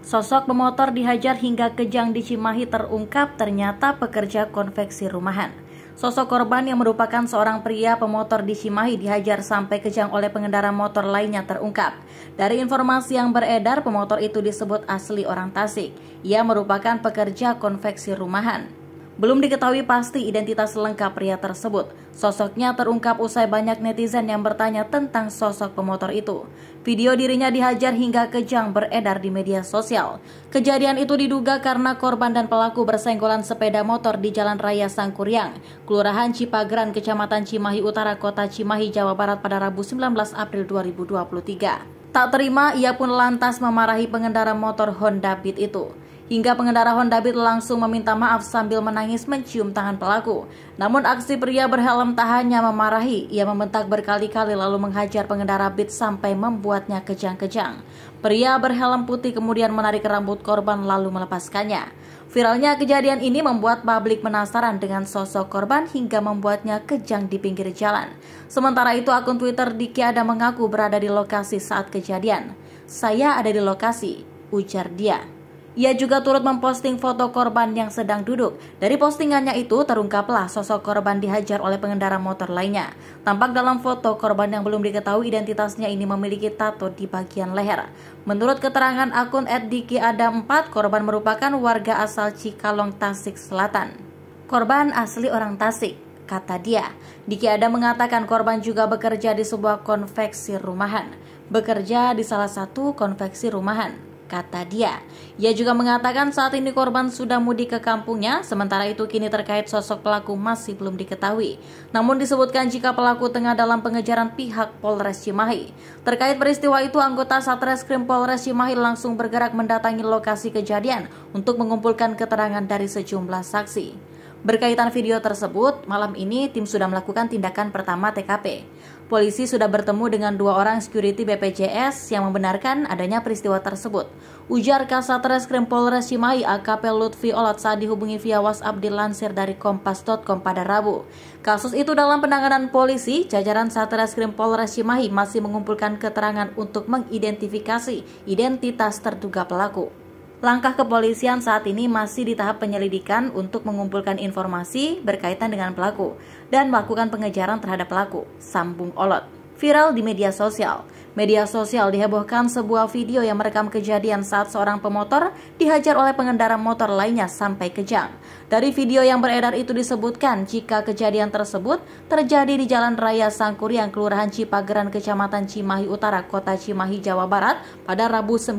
Sosok pemotor dihajar hingga kejang di Cimahi terungkap ternyata pekerja konveksi rumahan. Sosok korban yang merupakan seorang pria pemotor di Cimahi dihajar sampai kejang oleh pengendara motor lainnya terungkap. Dari informasi yang beredar, pemotor itu disebut asli orang Tasik. Ia merupakan pekerja konveksi rumahan. Belum diketahui pasti identitas lengkap pria tersebut. Sosoknya terungkap usai banyak netizen yang bertanya tentang sosok pemotor itu. Video dirinya dihajar hingga kejang beredar di media sosial. Kejadian itu diduga karena korban dan pelaku bersenggolan sepeda motor di Jalan Raya Sangkuriang, Kelurahan Cipagran, Kecamatan Cimahi Utara, Kota Cimahi, Jawa Barat pada Rabu 19 April 2023. Tak terima, ia pun lantas memarahi pengendara motor Honda Beat itu hingga pengendara Honda Beat langsung meminta maaf sambil menangis mencium tangan pelaku. Namun aksi pria berhelm tak hanya memarahi, ia membentak berkali-kali lalu menghajar pengendara Beat sampai membuatnya kejang-kejang. Pria berhelm putih kemudian menarik rambut korban lalu melepaskannya. Viralnya kejadian ini membuat publik penasaran dengan sosok korban hingga membuatnya kejang di pinggir jalan. Sementara itu akun Twitter Diki Ada mengaku berada di lokasi saat kejadian. Saya ada di lokasi, ujar dia. Ia juga turut memposting foto korban yang sedang duduk. Dari postingannya itu terungkaplah sosok korban dihajar oleh pengendara motor lainnya. Tampak dalam foto korban yang belum diketahui identitasnya ini memiliki tato di bagian leher. Menurut keterangan akun Eddiki ada 4, korban merupakan warga asal Cikalong, Tasik Selatan. Korban asli orang Tasik kata dia. Diki Ada mengatakan korban juga bekerja di sebuah konveksi rumahan, bekerja di salah satu konveksi rumahan kata dia. Ia juga mengatakan saat ini korban sudah mudik ke kampungnya, sementara itu kini terkait sosok pelaku masih belum diketahui. Namun disebutkan jika pelaku tengah dalam pengejaran pihak Polres Cimahi. Terkait peristiwa itu, anggota Satreskrim Polres Cimahi langsung bergerak mendatangi lokasi kejadian untuk mengumpulkan keterangan dari sejumlah saksi. Berkaitan video tersebut, malam ini tim sudah melakukan tindakan pertama TKP. Polisi sudah bertemu dengan dua orang security BPJS yang membenarkan adanya peristiwa tersebut. Ujar Kasatreskrim Reskrim Polres Cimahi AKP Lutfi Olat saat dihubungi via WhatsApp dilansir dari Kompas.com pada Rabu. Kasus itu dalam penanganan polisi, jajaran Satreskrim Polres Cimahi masih mengumpulkan keterangan untuk mengidentifikasi identitas terduga pelaku. Langkah kepolisian saat ini masih di tahap penyelidikan untuk mengumpulkan informasi berkaitan dengan pelaku dan melakukan pengejaran terhadap pelaku, sambung Olot. Viral di media sosial, Media sosial dihebohkan sebuah video yang merekam kejadian saat seorang pemotor dihajar oleh pengendara motor lainnya sampai kejang. Dari video yang beredar itu disebutkan jika kejadian tersebut terjadi di Jalan Raya Sangkuriang, Kelurahan Cipageran, Kecamatan Cimahi Utara, Kota Cimahi, Jawa Barat pada Rabu 19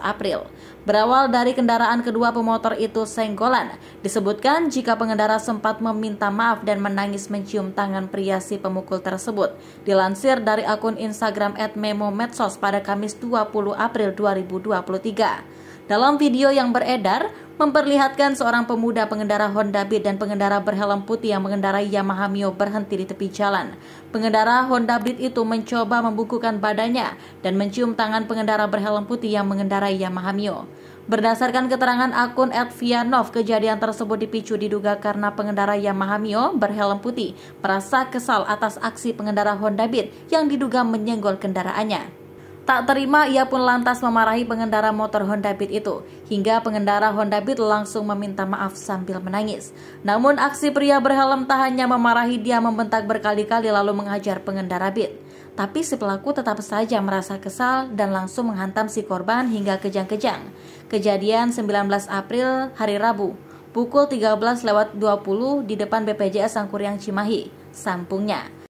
April. Berawal dari kendaraan kedua pemotor itu senggolan, disebutkan jika pengendara sempat meminta maaf dan menangis mencium tangan pria si pemukul tersebut. Dilansir dari akun Instagram @me Memesos Medsos pada Kamis 20 April 2023. Dalam video yang beredar, memperlihatkan seorang pemuda pengendara Honda Beat dan pengendara berhelm putih yang mengendarai Yamaha Mio berhenti di tepi jalan. Pengendara Honda Beat itu mencoba membukukan badannya dan mencium tangan pengendara berhelm putih yang mengendarai Yamaha Mio. Berdasarkan keterangan akun Edvianov, kejadian tersebut dipicu diduga karena pengendara Yamaha Mio berhelm putih merasa kesal atas aksi pengendara Honda Beat yang diduga menyenggol kendaraannya. Tak terima, ia pun lantas memarahi pengendara motor Honda Beat itu, hingga pengendara Honda Beat langsung meminta maaf sambil menangis. Namun aksi pria berhelm tak hanya memarahi dia membentak berkali-kali lalu menghajar pengendara Beat. Tapi si pelaku tetap saja merasa kesal dan langsung menghantam si korban hingga kejang-kejang. Kejadian 19 April hari Rabu, pukul 13.20 di depan BPJS Sangkuriang Cimahi, Sampungnya.